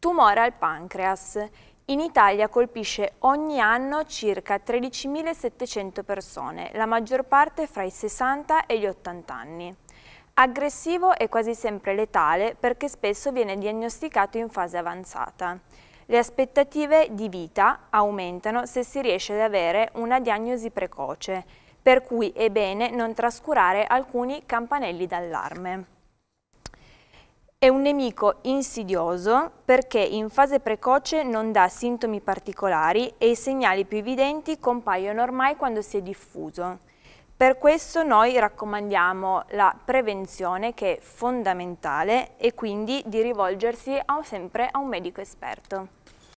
Tumore al pancreas. In Italia colpisce ogni anno circa 13.700 persone, la maggior parte fra i 60 e gli 80 anni. Aggressivo e quasi sempre letale perché spesso viene diagnosticato in fase avanzata. Le aspettative di vita aumentano se si riesce ad avere una diagnosi precoce, per cui è bene non trascurare alcuni campanelli d'allarme. È un nemico insidioso perché in fase precoce non dà sintomi particolari e i segnali più evidenti compaiono ormai quando si è diffuso. Per questo noi raccomandiamo la prevenzione che è fondamentale e quindi di rivolgersi a sempre a un medico esperto.